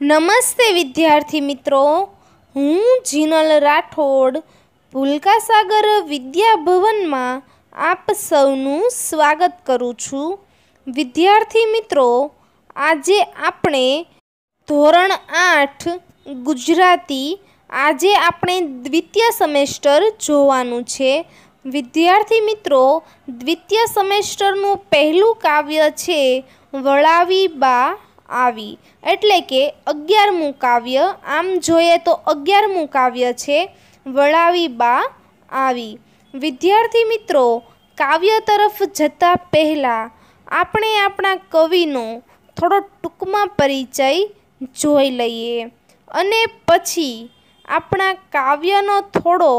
નમસ્તે વિદ્યાર્થી મિત્રો હું જીનલ રાઠોડ ભૂલકાસાગર વિદ્યાભવનમાં આપ સૌનું સ્વાગત કરું છું વિદ્યાર્થી મિત્રો આજે આપણે ધોરણ આઠ ગુજરાતી આજે આપણે દ્વિતીય સેમેસ્ટર જોવાનું છે વિદ્યાર્થી મિત્રો દ્વિતીય સેમેસ્ટરનું પહેલું કાવ્ય છે વળાવી બા આવી એટલે કે અગિયારમું કાવ્ય આમ જોઈએ તો અગિયારમું કાવ્ય છે વળાવી બા આવી વિદ્યાર્થી મિત્રો કાવ્ય તરફ જતા પહેલાં આપણે આપણા કવિનો થોડો ટૂંકમાં પરિચય જોઈ લઈએ અને પછી આપણા કાવ્યનો થોડો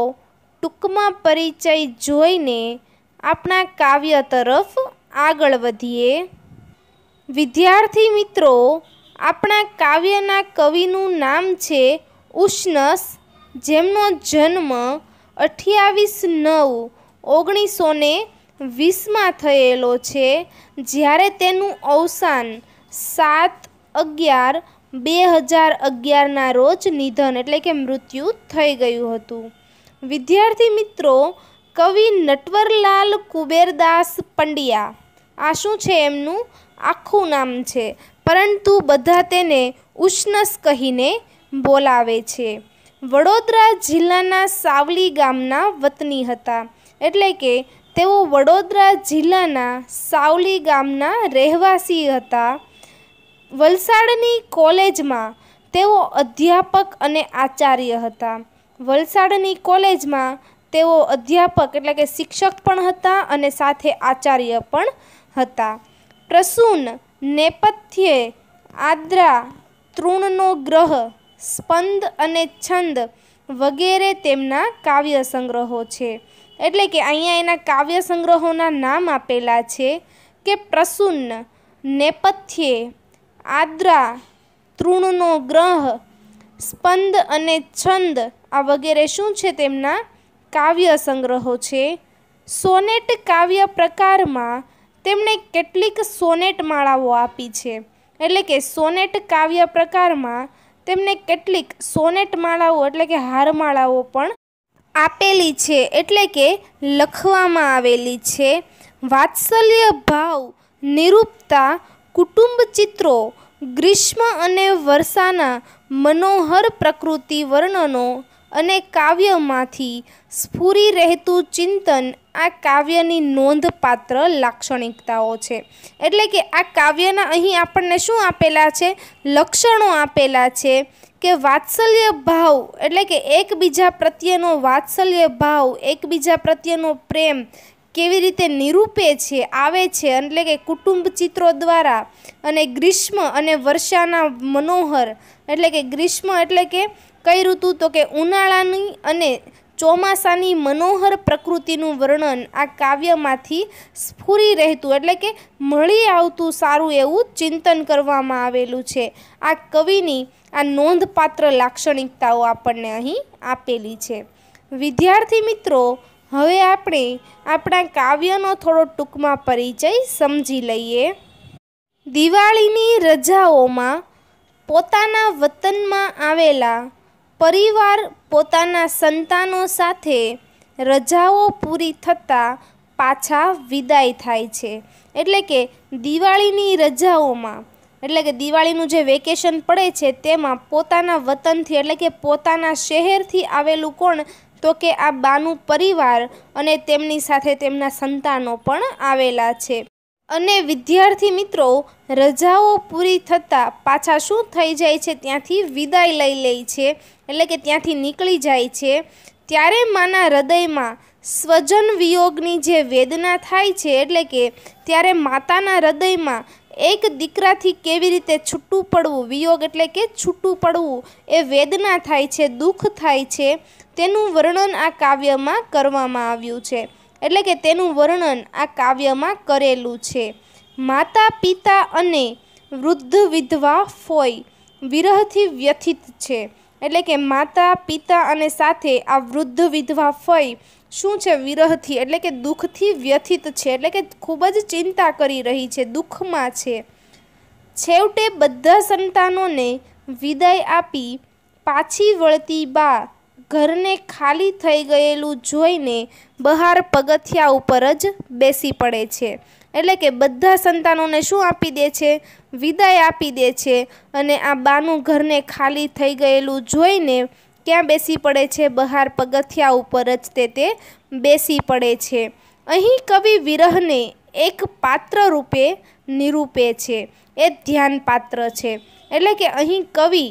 ટૂંકમાં પરિચય જોઈને આપણા કાવ્ય તરફ આગળ વધીએ વિદ્યાર્થી મિત્રો આપણા કાવ્યના કવિનું નામ છે ઉષ્ણસ જેમનો જન્મ અઠ્યાવીસ નવ ઓગણીસો ને વીસમાં થયેલો છે જ્યારે તેનું અવસાન સાત અગિયાર બે હજાર અગિયારના રોજ નિધન એટલે કે મૃત્યુ થઈ ગયું હતું વિદ્યાર્થી મિત્રો કવિ નટવરલાલ કુબેરદાસ પંડ્યા આ શું છે એમનું આખું નામ છે પરંતુ બધા તેને ઉષ્ણસ કહીને બોલાવે છે વડોદરા જિલ્લાના સાવલી ગામના વતની હતા એટલે કે તેઓ વડોદરા જિલ્લાના સાવલી ગામના રહેવાસી હતા વલસાડની કોલેજમાં તેઓ અધ્યાપક અને આચાર્ય હતા વલસાડની કોલેજમાં તેઓ અધ્યાપક એટલે કે શિક્ષક પણ હતા અને સાથે આચાર્ય પણ હતા પ્રસૂન નેપથ્યે આદ્રા તૃણનો ગ્રહ સ્પંદ અને છંદ વગેરે તેમના કાવ્ય સંગ્રહો છે એટલે કે અહીંયા એના કાવ્ય સંગ્રહોના નામ આપેલા છે કે પ્રસૂન નેપથ્યે આદ્રા તૃણનો ગ્રહ સ્પંદ અને છંદ આ વગેરે શું છે તેમના કાવ્ય સંગ્રહો છે સોનેટ કાવ્ય પ્રકારમાં તેમણે કેટલીક સોનેટ માળાઓ આપી છે એટલે કે સોનેટ કાવ્ય પ્રકારમાં તેમને કેટલીક સોનેટ માળાઓ એટલે કે હારમાળાઓ પણ આપેલી છે એટલે કે લખવામાં આવેલી છે વાત્સલ્ય ભાવ નિરૂપતા કુટુંબ ચિત્રો ગ્રીષ્મ અને વર્ષાના મનોહર પ્રકૃતિ વર્ણનો અને કાવ્યમાંથી સ્ફુરી રહેતું ચિંતન આ કાવ્યની નોંધપાત્ર લાક્ષણિકતાઓ છે એટલે કે આ કાવ્યના અહીં આપણને શું આપેલા છે લક્ષણો આપેલા છે કે વાત્સલ્ય ભાવ એટલે કે એકબીજા પ્રત્યેનો વાત્સલ્ય ભાવ એકબીજા પ્રત્યેનો પ્રેમ કેવી રીતે નિરૂપે છે આવે છે એટલે કે કુટુંબ ચિત્રો દ્વારા અને ગ્રીષ્મ અને વર્ષાના મનોહર એટલે કે ગ્રીષ્મ એટલે કે કઈ ઋતુ તો કે ઉનાળાની અને ચોમાસાની મનોહર પ્રકૃતિનું વર્ણન આ કાવ્યમાંથી સ્ફુરી રહેતું એટલે કે મળી આવતું સારું એવું ચિંતન કરવામાં આવેલું છે આ કવિની આ નોંધપાત્ર લાક્ષણિકતાઓ આપણને અહીં આપેલી છે વિદ્યાર્થી મિત્રો હવે આપણે આપણા કાવ્યનો થોડો ટૂંકમાં પરિચય સમજી લઈએ દિવાળીની રજાઓમાં પોતાના વતનમાં આવેલા પરિવાર પોતાના સંતાનો સાથે રજાઓ પૂરી થતાં પાછા વિદાય થાય છે એટલે કે દિવાળીની રજાઓમાં એટલે કે દિવાળીનું જે વેકેશન પડે છે તેમાં પોતાના વતનથી એટલે કે પોતાના શહેરથી આવેલું કોણ તો કે આ બાનું પરિવાર અને તેમની સાથે તેમના સંતાનો પણ આવેલા છે અને વિદ્યાર્થી મિત્રો રજાઓ પૂરી થતાં પાછા શું થઈ જાય છે ત્યાંથી વિદાય લઈ લે છે એટલે કે ત્યાંથી નીકળી જાય છે ત્યારે માના હૃદયમાં સ્વજન વિયોગની જે વેદના થાય છે એટલે કે ત્યારે માતાના હૃદયમાં એક દીકરાથી કેવી રીતે છૂટું પડવું વિયોગ એટલે કે છૂટું પડવું એ વેદના થાય છે દુઃખ થાય છે તેનું વર્ણન આ કાવ્યમાં કરવામાં આવ્યું છે એટલે કે તેનું વર્ણન આ કાવ્યમાં કરેલું છે માતા પિતા અને વૃદ્ધ વિધવા ફોય વિરહથી વ્યથિત છે એટલે કે માતા પિતા અને સાથે આ વૃદ્ધ વિધવા ફય શું છે વિરહથી એટલે કે દુઃખથી વ્યથિત છે એટલે કે ખૂબ જ ચિંતા કરી રહી છે દુઃખમાં છે છેવટે બધા સંતાનોને વિદાય આપી પાછી વળતી બા ઘરને ખાલી થઈ ગયેલું જોઈને બહાર પગથિયા ઉપર જ બેસી પડે છે એટલે કે બધા સંતાનોને શું આપી દે છે વિદાય આપી દે છે અને આ બાનું ઘરને ખાલી થઈ ગયેલું જોઈને ક્યાં બેસી પડે છે બહાર પગથિયા ઉપર જ તે તે બેસી પડે છે અહીં કવિ વિરહને એક પાત્ર રૂપે નિરૂપે છે એ ધ્યાનપાત્ર છે એટલે કે અહીં કવિ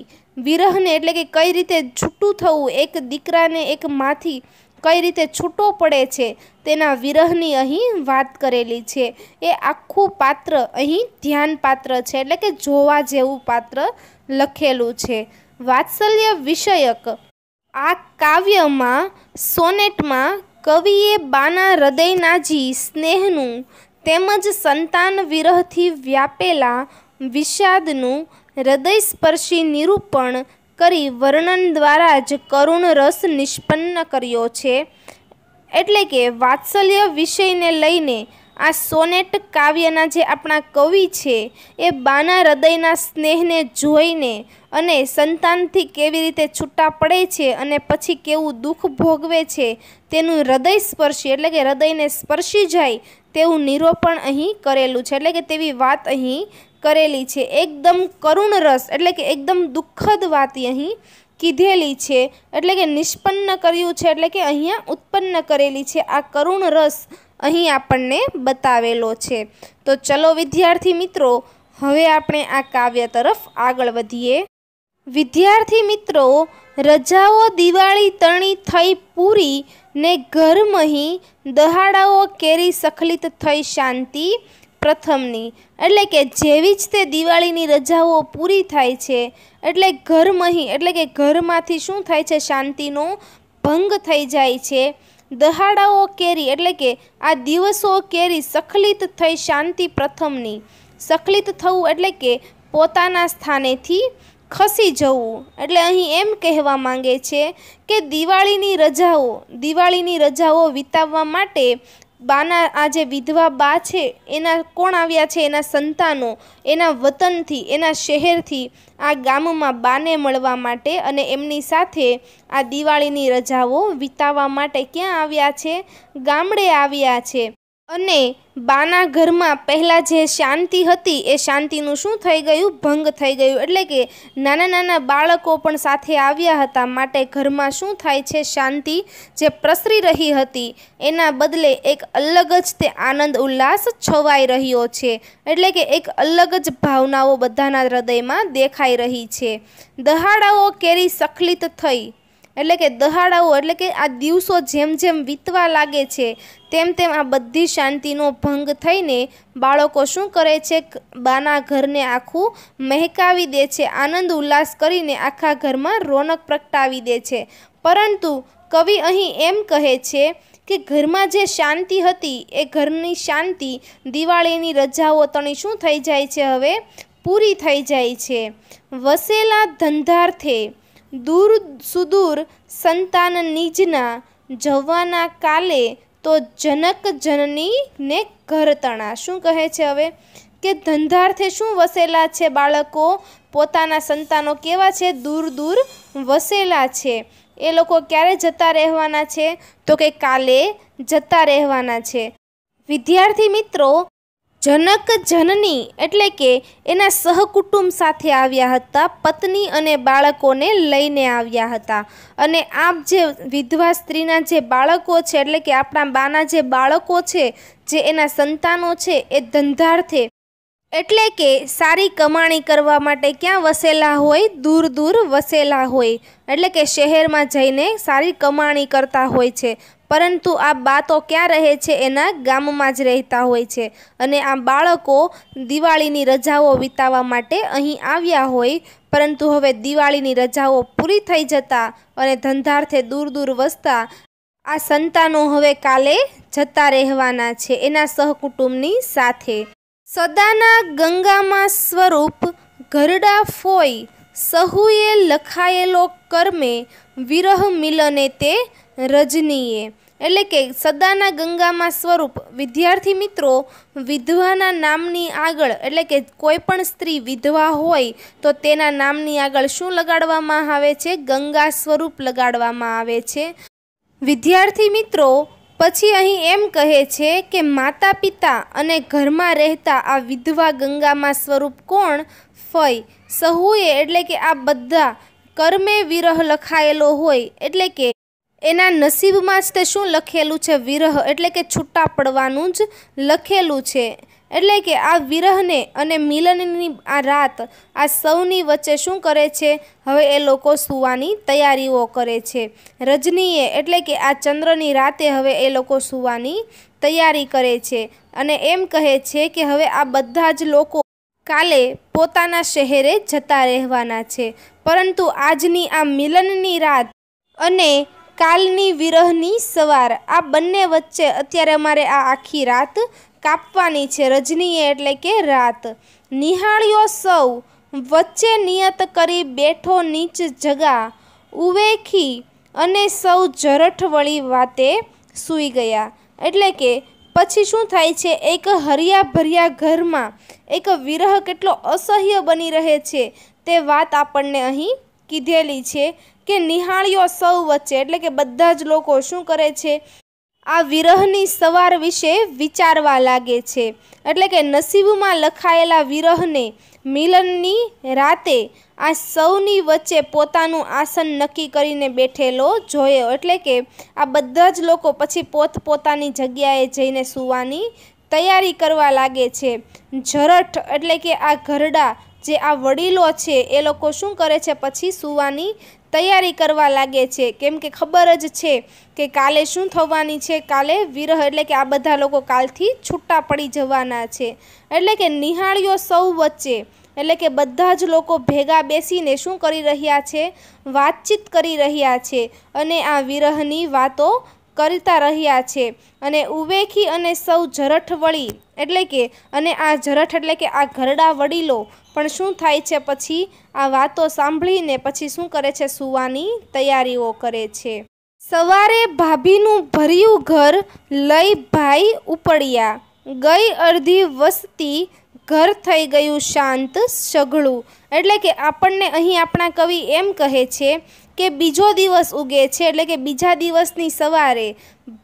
વિરહને એટલે કે કઈ રીતે છૂટું થવું એક દીકરાને એક માથી કઈ રીતે છૂટો પડે છે તેના વિરહની અહીં વાત કરેલી છે એ આખું પાત્ર અહીં ધ્યાનપાત્ર છે એટલે કે જોવા જેવું પાત્ર લખેલું છે વાત્સલ્ય વિષયક આ કાવ્યમાં સોનેટમાં કવિએ બાના હૃદયનાજી સ્નેહનું તેમજ સંતાન વિરહથી વ્યાપેલા વિષાદનું હૃદયસ્પર્શી નિરૂપણ કરી વર્ણન દ્વારા જ કરુણ રસ નિષ્પન્ન કર્યો છે એટલે કે વાત્સલ્ય વિષયને લઈને આ સોનેટ કાવ્યના જે આપણા કવિ છે એ બાના હૃદયના સ્નેહને જોઈને અને સંતાનથી કેવી રીતે છૂટા પડે છે અને પછી કેવું દુઃખ ભોગવે છે તેનું હૃદય સ્પર્શી એટલે કે હૃદયને સ્પર્શી જાય તેવું નિરોપણ અહીં કરેલું છે એટલે કે તેવી વાત અહીં કરેલી છે એકદમ કરુણ રસ એટલે કે એકદમ દુઃખદ વાત અહીં કીધેલી છે એટલે કે નિષ્પન્ન કર્યું છે એટલે કે અહીંયા ઉત્પન્ન કરેલી છે આ કરુણ રસ અહીં આપણને બતાવેલો છે તો ચલો વિદ્યાર્થી મિત્રો હવે આપણે આ કાવ્ય તરફ આગળ વધીએ વિદ્યાર્થી મિત્રો રજાઓ દિવાળી તણી થઈ પૂરી ને ઘરમહી દહાડાઓ કેરી સખલિત થઈ શાંતિ પ્રથમની એટલે કે જેવી જ તે દિવાળીની રજાઓ પૂરી થાય છે એટલે ઘરમહી એટલે કે ઘરમાંથી શું થાય છે શાંતિનો ભંગ થઈ જાય છે દહાડાઓ કેરી એટલે કે આ દિવસો કેરી સખલિત થઈ શાંતિ પ્રથમની સખલિત થવું એટલે કે પોતાના સ્થાનેથી ખસી જવું એટલે અહીં એમ કહેવા માંગે છે કે દિવાળીની રજાઓ દિવાળીની રજાઓ વિતાવવા માટે બાના આ જે વિધવા બા છે એના કોણ આવ્યા છે એના સંતાનો એના વતનથી એના શહેરથી આ ગામમાં બાને મળવા માટે અને એમની સાથે આ દિવાળીની રજાઓ વિતાવવા માટે ક્યાં આવ્યા છે ગામડે આવ્યા છે અને બાના ઘરમાં પહેલાં જે શાંતિ હતી એ શાંતિનું શું થઈ ગયું ભંગ થઈ ગયું એટલે કે નાના નાના બાળકો પણ સાથે આવ્યા હતા માટે ઘરમાં શું થાય છે શાંતિ જે પ્રસરી રહી હતી એના બદલે એક અલગ જ તે આનંદ ઉલ્લાસ છવાઈ રહ્યો છે એટલે કે એક અલગ જ ભાવનાઓ બધાના હૃદયમાં દેખાઈ રહી છે દહાડાઓ કેરી સખલિત થઈ એટલે કે દહાડાઓ એટલે કે આ દિવસો જેમ જેમ વીતવા લાગે છે તેમ તેમ આ બધી શાંતિનો ભંગ થઈને બાળકો શું કરે છે બાના ઘરને આખું મહેકાવી દે છે આનંદ ઉલ્લાસ કરીને આખા ઘરમાં રોનક પ્રગટાવી દે છે પરંતુ કવિ અહીં એમ કહે છે કે ઘરમાં જે શાંતિ હતી એ ઘરની શાંતિ દિવાળીની રજાઓ તણી શું થઈ જાય છે હવે પૂરી થઈ જાય છે વસેલા ધંધાર્થે દૂર સુદૂર સંતાન નીજના જવાના કાલે તો જનક જનનીને ઘરતણા શું કહે છે હવે કે ધંધાર્થે શું વસેલા છે બાળકો પોતાના સંતાનો કેવા છે દૂર દૂર વસેલા છે એ લોકો ક્યારે જતા રહેવાના છે તો કે કાલે જતા રહેવાના છે વિદ્યાર્થી મિત્રો જનક જનની એટલે કે એના સહકુટુંબ સાથે આવ્યા હતા પત્ની અને બાળકોને લઈને આવ્યા હતા અને આપ જે વિધવા સ્ત્રીના જે બાળકો છે એટલે કે આપણા બાના જે બાળકો છે જે એના સંતાનો છે એ ધંધાર્થે એટલે કે સારી કમાણી કરવા માટે ક્યાં વસેલા હોય દૂર દૂર વસેલા હોય એટલે કે શહેરમાં જઈને સારી કમાણી કરતા હોય છે પરંતુ આ બાતો ક્યાં રહે છે એના ગામમાં જ રહેતા હોય છે અને આ બાળકો દિવાળીની રજાઓ વિતાવવા માટે અહીં આવ્યા હોય પરંતુ હવે દિવાળીની રજાઓ પૂરી થઈ જતા અને ધંધાર્થે દૂર દૂર વસતા આ સંતાનો હવે કાલે જતા રહેવાના છે એના સહકુટુંબની સાથે સદાના ગંગામાં સ્વરૂપ ઘરડા ફોઈ સહુએ લખાયેલો કર્મે વિરહ મિલને તે રજનીએ એટલે કે સદાના ગંગામાં સ્વરૂપ વિદ્યાર્થી મિત્રો વિધવાના નામની આગળ એટલે કે કોઈ પણ સ્ત્રી વિધવા હોય તો તેના નામની આગળ શું લગાડવામાં આવે છે ગંગા સ્વરૂપ લગાડવામાં આવે છે વિદ્યાર્થી મિત્રો પછી અહીં એમ કહે છે કે માતા પિતા અને ઘરમાં રહેતા આ વિધવા ગંગામાં સ્વરૂપ કોણ ફય સહુએ એટલે કે આ બધા કર્મે વિરહ લખાયેલો હોય એટલે કે એના નસીબમાં જ તે શું લખેલું છે વિરહ એટલે કે છૂટા પડવાનું જ લખેલું છે એટલે કે આ વિરહને અને મિલનની આ રાત આ સૌની વચ્ચે શું કરે છે હવે એ લોકો સૂવાની તૈયારીઓ કરે છે રજનીએ એટલે કે આ ચંદ્રની રાતે હવે એ લોકો સૂવાની તૈયારી કરે છે અને એમ કહે છે કે હવે આ બધા જ લોકો કાલે પોતાના શહેરે જતા રહેવાના છે પરંતુ આજની આ મિલનની રાત અને કાલની વિરહની સવાર આ બંને વચ્ચે અત્યારે અમારે આ આખી રાત કાપવાની છે રજનીએ એટલે કે રાત નિહાળ્યો સૌ વચ્ચે નિયત કરી બેઠો નીચ જગા ઉવેખી અને સૌ જરઠવળી વાતે સૂઈ ગયા એટલે કે પછી શું થાય છે એક હરિયા ભર્યા ઘરમાં એક વિરહ કેટલો અસહ્ય બની રહે છે તે વાત આપણને અહીં કીધેલી છે કે નિહાળ્યો સૌ વચ્ચે એટલે કે બધા જ લોકો શું કરે છે આ વિરહની સવાર વિશે વિચારવા લાગે છે એટલે કે નસીબમાં લખાયેલા વિરહને મિલનની રાતે આ સૌની વચ્ચે પોતાનું આસન નક્કી કરીને બેઠેલો જોયો એટલે કે આ બધા જ લોકો પછી પોતપોતાની જગ્યાએ જઈને સૂવાની તૈયારી કરવા લાગે છે જરઠ એટલે કે આ ઘરડા જે આ વડીલો છે એ લોકો શું કરે છે પછી સૂવાની તૈયારી કરવા લાગે છે કેમ કે ખબર જ છે કે કાલે શું થવાની છે કાલે વિરહ એટલે કે આ બધા લોકો કાલથી છૂટા પડી જવાના છે એટલે કે નિહાળીઓ સૌ વચ્ચે એટલે કે બધા જ લોકો ભેગા બેસીને શું કરી રહ્યા છે વાતચીત કરી રહ્યા છે અને આ વિરહની વાતો કરતા રહ્યા છે અને ઉવેખી અને સૌ જરઠ વળી એટલે કે અને આ જરઠ એટલે કે આ ઘરડા વડીલો પણ શું થાય છે પછી આ વાતો સાંભળીને પછી શું કરે છે સુવાની તૈયારીઓ કરે છે સવારે ભાભીનું ભર્યું ઘર લઈ ભાઈ ઉપડ્યા ગઈ અડધી વસ્તી ઘર થઈ ગયું શાંત સઘળું એટલે કે આપણને અહીં આપણા કવિ એમ કહે છે કે બીજો દિવસ ઉગે છે એટલે કે બીજા દિવસની સવારે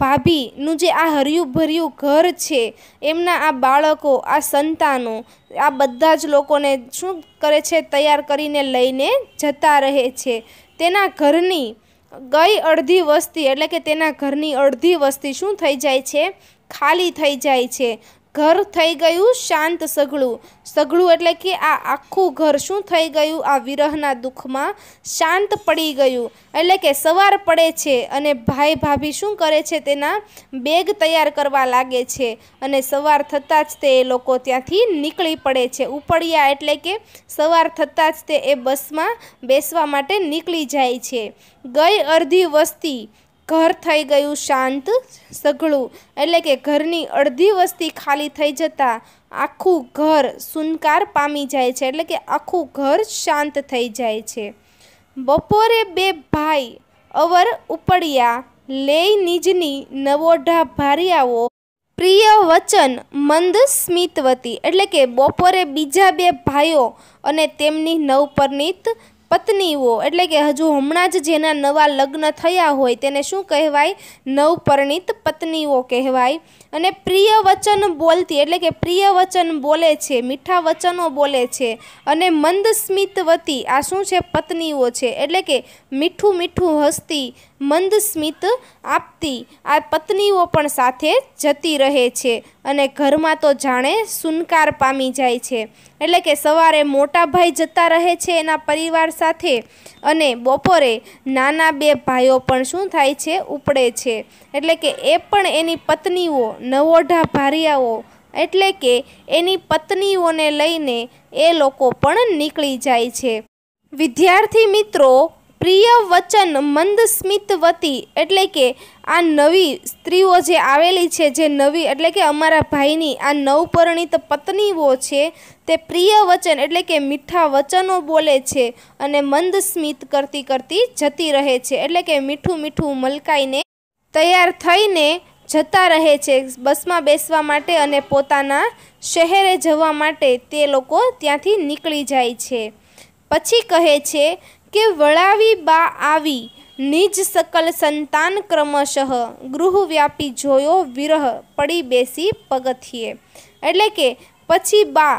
ભાભીનું જે આ હર્યું ભર્યું ઘર છે એમના આ બાળકો આ સંતાનો આ બધા જ લોકોને શું કરે છે તૈયાર કરીને લઈને જતા રહે છે તેના ઘરની ગઈ અડધી વસ્તી એટલે કે તેના ઘરની અડધી વસ્તી શું થઈ જાય છે ખાલી થઈ જાય છે ઘર થઈ ગયું શાંત સઘળું સઘળું એટલે કે આ આખું ઘર શું થઈ ગયું આ વિરહના દુઃખમાં શાંત પડી ગયું એટલે કે સવાર પડે છે અને ભાઈ ભાભી શું કરે છે તેના બેગ તૈયાર કરવા લાગે છે અને સવાર થતાં જ તે લોકો ત્યાંથી નીકળી પડે છે ઉપડિયા એટલે કે સવાર થતાં જ તે એ બસમાં બેસવા માટે નીકળી જાય છે ગઈ અડધી વસ્તી ઘર થઈ ગયું શાંત સઘળું એટલે કે ઘરની અડધી વસ્તી ખાલી થઈ જતાં આખું ઘર સુનકાર પામી જાય છે એટલે કે આખું ઘર શાંત થઈ જાય છે બપોરે બે ભાઈ અવર ઉપડ્યા લેય નિજની નવોઢા ભારિયાઓ પ્રિય વચન મંદ સ્મિતવતી એટલે કે બપોરે બીજા બે ભાઈઓ અને તેમની નવપરનીત પત્નીઓ એટલે કે હજુ હમણાં જ જેના નવા લગ્ન થયા હોય તેને શું કહેવાય નવપરિણીત પત્નીઓ કહેવાય અને પ્રિય વચન બોલતી એટલે કે પ્રિય વચન બોલે છે મીઠા વચનો બોલે છે અને મંદ મંદસ્મિતવતી આ શું છે પત્નીઓ છે એટલે કે મીઠું મીઠું હસતી સ્મિત આપતી આ પત્નીઓ પણ સાથે જતી રહે છે અને ઘરમાં તો જાણે સુનકાર પામી જાય છે એટલે કે સવારે મોટા ભાઈ જતા રહે છે એના પરિવાર સાથે અને બપોરે નાના બે ભાઈઓ પણ શું થાય છે ઉપડે છે એટલે કે એ પણ એની પત્નીઓ નવોઢા ભારિયાઓ એટલે કે એની પત્નીઓને લઈને એ લોકો પણ નીકળી જાય છે વિદ્યાર્થી મિત્રો પ્રિય વચન મંદ સ્મિતવતી એટલે કે આ નવી સ્ત્રીઓ જે આવેલી છે જે નવી એટલે કે અમારા ભાઈની આ નવપરિણીત પત્નીઓ છે તે પ્રિય વચન એટલે કે મીઠા વચનો બોલે છે અને મંદ સ્મિત કરતી કરતી જતી રહે છે એટલે કે મીઠું મીઠું મલકાઈને તૈયાર થઈને જતા રહે છે બસમાં બેસવા માટે અને પોતાના શહેરે જવા માટે તે લોકો ત્યાંથી નીકળી જાય છે પછી કહે છે કે વળાવી બા આવી નિજ સકલ સંતાન ક્રમશઃ ગૃહવ્યાપી જોયો વિરહ પડી બેસી પગથિયે એટલે કે પછી બા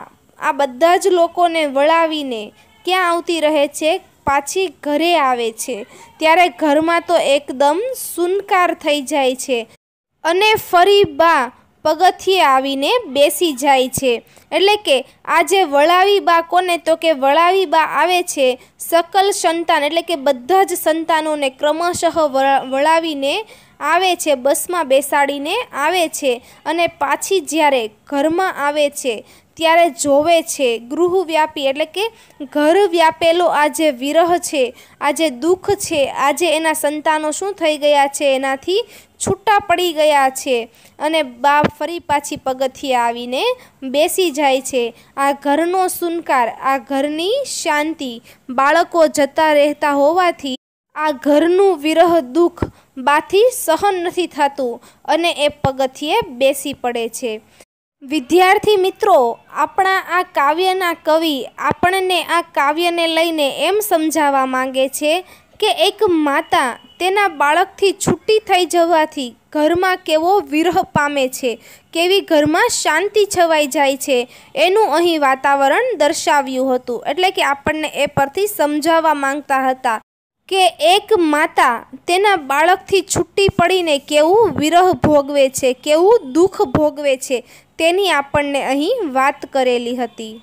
આ બધા જ લોકોને વળાવીને ક્યાં આવતી રહે છે પાછી ઘરે આવે છે ત્યારે ઘરમાં તો એકદમ સુનકાર થઈ જાય છે અને ફરી બા પગથિયે આવીને બેસી જાય છે એટલે કે આજે વળાવી બા કોને તો કે વળાવી બા આવે છે સકલ સંતાન એટલે કે બધા જ સંતાનોને ક્રમશઃ વળાવીને આવે છે બસમાં બેસાડીને આવે છે અને પાછી જ્યારે ઘરમાં આવે છે ત્યારે જોવે છે ગૃહ વ્યાપી એટલે કે ઘર વ્યાપેલો આ જે વિરહ છે આ જે દુઃખ છે આજે એના સંતાનો શું થઈ ગયા છે એનાથી છૂટા પડી ગયા છે અને બા ફરી પાછી પગથિયે આવીને બેસી જાય છે આ ઘરનો સુનકાર આ ઘરની શાંતિ બાળકો જતા રહેતા હોવાથી આ ઘરનું વિરહ દુઃખ બાથી સહન નથી થતું અને એ પગથિયે બેસી પડે છે વિદ્યાર્થી મિત્રો આપણા આ કાવ્યના કવિ આપણને આ કાવ્યને લઈને એમ સમજાવવા માંગે છે કે એક માતા તેના બાળકથી છૂટી થઈ જવાથી ઘરમાં કેવો વિરહ પામે છે કેવી ઘરમાં શાંતિ છવાઈ જાય છે એનું અહીં વાતાવરણ દર્શાવ્યું હતું એટલે કે આપણને એ પરથી સમજાવવા માંગતા હતા કે એક માતા તેના બાળકથી છૂટી પડીને કેવું વિરહ ભોગવે છે કેવું દુઃખ ભોગવે છે તેની આપણને અહીં વાત કરેલી હતી